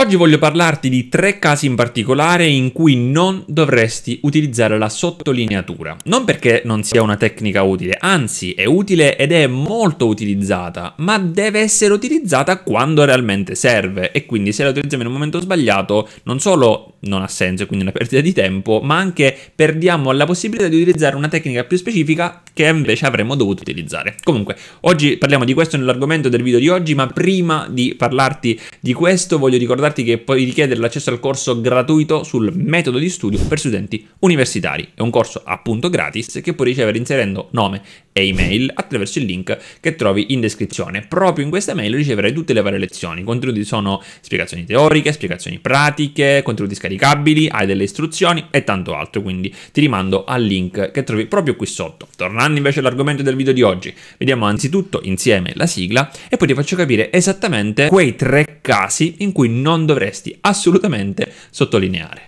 Oggi voglio parlarti di tre casi in particolare in cui non dovresti utilizzare la sottolineatura. Non perché non sia una tecnica utile, anzi è utile ed è molto utilizzata, ma deve essere utilizzata quando realmente serve e quindi se la utilizziamo in un momento sbagliato non solo non ha senso e quindi è una perdita di tempo, ma anche perdiamo la possibilità di utilizzare una tecnica più specifica che invece avremmo dovuto utilizzare. Comunque, oggi parliamo di questo nell'argomento del video di oggi, ma prima di parlarti di questo voglio ricordare ricordarti che puoi richiedere l'accesso al corso gratuito sul metodo di studio per studenti universitari. È un corso appunto gratis che puoi ricevere inserendo nome e email attraverso il link che trovi in descrizione. Proprio in questa mail riceverai tutte le varie lezioni. I contenuti sono spiegazioni teoriche, spiegazioni pratiche, contenuti scaricabili, hai delle istruzioni e tanto altro. Quindi ti rimando al link che trovi proprio qui sotto. Tornando invece all'argomento del video di oggi, vediamo anzitutto insieme la sigla e poi ti faccio capire esattamente quei tre casi in cui non dovresti assolutamente sottolineare.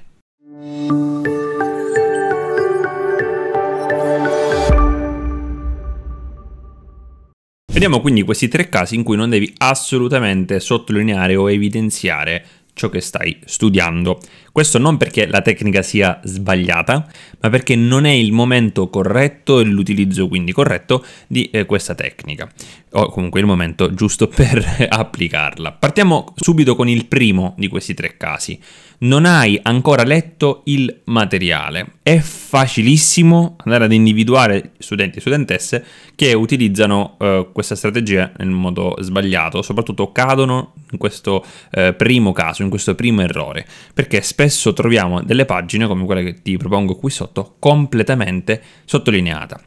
Vediamo quindi questi tre casi in cui non devi assolutamente sottolineare o evidenziare ciò che stai studiando. Questo non perché la tecnica sia sbagliata, ma perché non è il momento corretto e l'utilizzo quindi corretto di eh, questa tecnica, o comunque il momento giusto per applicarla. Partiamo subito con il primo di questi tre casi non hai ancora letto il materiale, è facilissimo andare ad individuare studenti e studentesse che utilizzano eh, questa strategia nel modo sbagliato, soprattutto cadono in questo eh, primo caso, in questo primo errore, perché spesso troviamo delle pagine come quella che ti propongo qui sotto completamente sottolineata.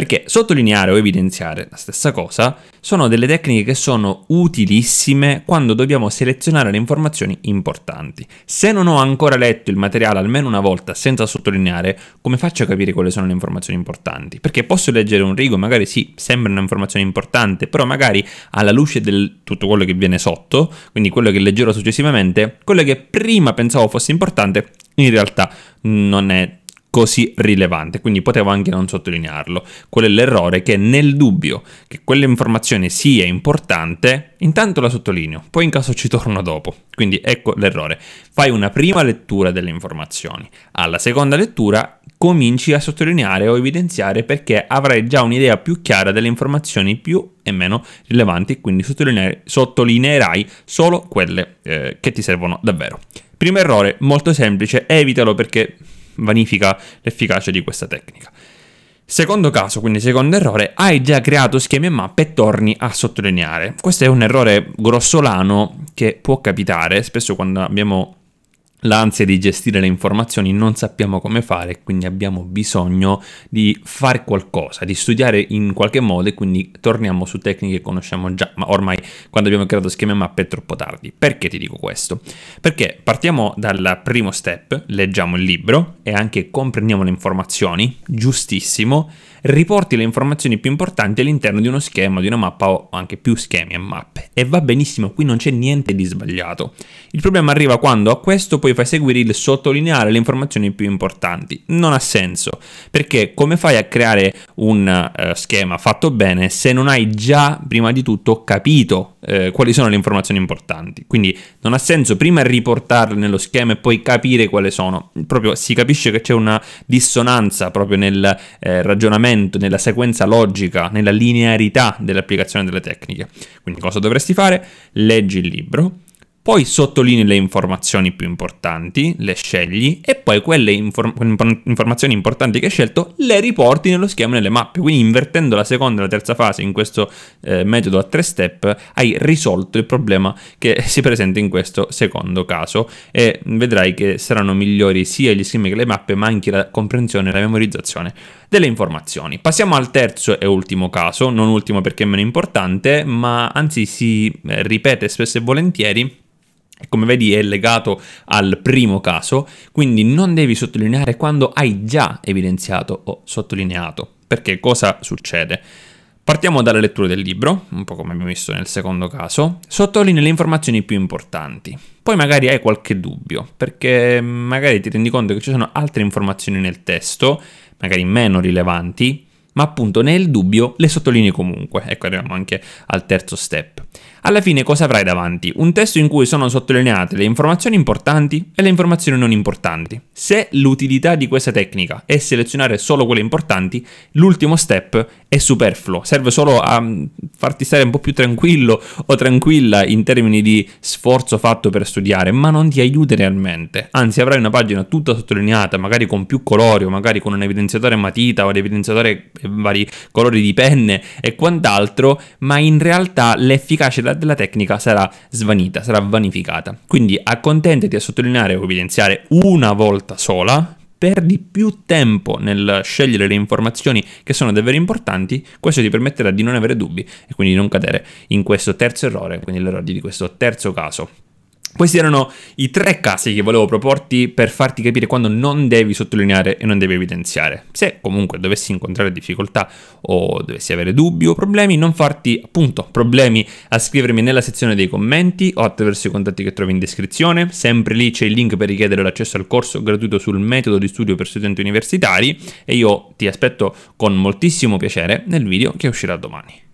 Perché sottolineare o evidenziare la stessa cosa sono delle tecniche che sono utilissime quando dobbiamo selezionare le informazioni importanti. Se non ho ancora letto il materiale almeno una volta senza sottolineare, come faccio a capire quali sono le informazioni importanti? Perché posso leggere un rigo, magari sì, sembra un'informazione importante, però magari alla luce di tutto quello che viene sotto, quindi quello che leggerò successivamente, quello che prima pensavo fosse importante, in realtà non è così rilevante, quindi potevo anche non sottolinearlo. Qual è l'errore? Che nel dubbio che quell'informazione sia importante, intanto la sottolineo, poi in caso ci torno dopo. Quindi ecco l'errore. Fai una prima lettura delle informazioni, alla seconda lettura cominci a sottolineare o evidenziare perché avrai già un'idea più chiara delle informazioni più e meno rilevanti, quindi sottolineerai solo quelle eh, che ti servono davvero. Primo errore, molto semplice, evitalo perché vanifica l'efficacia di questa tecnica. Secondo caso, quindi secondo errore, hai già creato schemi e mappe e torni a sottolineare. Questo è un errore grossolano che può capitare spesso quando abbiamo l'ansia di gestire le informazioni, non sappiamo come fare, quindi abbiamo bisogno di fare qualcosa, di studiare in qualche modo e quindi torniamo su tecniche che conosciamo già, ma ormai quando abbiamo creato schemi mappe è troppo tardi. Perché ti dico questo? Perché partiamo dal primo step, leggiamo il libro e anche comprendiamo le informazioni, giustissimo, riporti le informazioni più importanti all'interno di uno schema, di una mappa o anche più schemi e mappe. E va benissimo, qui non c'è niente di sbagliato. Il problema arriva quando a questo poi poi fai seguire il sottolineare le informazioni più importanti. Non ha senso, perché come fai a creare un uh, schema fatto bene se non hai già prima di tutto capito eh, quali sono le informazioni importanti? Quindi non ha senso prima riportarle nello schema e poi capire quali sono. Proprio si capisce che c'è una dissonanza proprio nel eh, ragionamento, nella sequenza logica, nella linearità dell'applicazione delle tecniche. Quindi cosa dovresti fare? Leggi il libro poi sottolinei le informazioni più importanti, le scegli e poi quelle inform- informazioni importanti che hai scelto le riporti nello schema e nelle mappe. Quindi invertendo la seconda e la terza fase in questo eh, metodo a tre step hai risolto il problema che si presenta in questo secondo caso e vedrai che saranno migliori sia gli schemi che le mappe ma anche la comprensione e la memorizzazione delle informazioni. Passiamo al terzo e ultimo caso, non ultimo perché è meno importante ma anzi si eh, ripete spesso e volentieri come vedi è legato al primo caso, quindi non devi sottolineare quando hai già evidenziato o sottolineato, perché cosa succede? Partiamo dalla lettura del libro, un po' come abbiamo visto nel secondo caso, sottolinea le informazioni più importanti. Poi magari hai qualche dubbio, perché magari ti rendi conto che ci sono altre informazioni nel testo, magari meno rilevanti, ma appunto nel dubbio le sottolinei comunque. Ecco, arriviamo anche al terzo step. Alla fine cosa avrai davanti? Un testo in cui sono sottolineate le informazioni importanti e le informazioni non importanti. Se l'utilità di questa tecnica è selezionare solo quelle importanti, l'ultimo step è superfluo, serve solo a mm, farti stare un po' più tranquillo o tranquilla in termini di sforzo fatto per studiare, ma non ti aiuta realmente. Anzi, avrai una pagina tutta sottolineata, magari con più colori, o magari con un evidenziatore matita o un evidenziatore eh, vari colori di penne e quant'altro, ma in realtà l'efficacia della tecnica sarà svanita, sarà vanificata. Quindi accontentati a sottolineare o evidenziare una volta sola perdi più tempo nel scegliere le informazioni che sono davvero importanti, questo ti permetterà di non avere dubbi e quindi di non cadere in questo terzo errore, quindi l'errore di questo terzo caso. Questi erano i tre casi che volevo proporti per farti capire quando non devi sottolineare e non devi evidenziare. Se comunque dovessi incontrare difficoltà o dovessi avere dubbi o problemi, non farti appunto problemi a scrivermi nella sezione dei commenti o attraverso i contatti che trovi in descrizione. Sempre lì c'è il link per richiedere l'accesso al corso gratuito sul metodo di studio per studenti universitari e io ti aspetto con moltissimo piacere nel video che uscirà domani.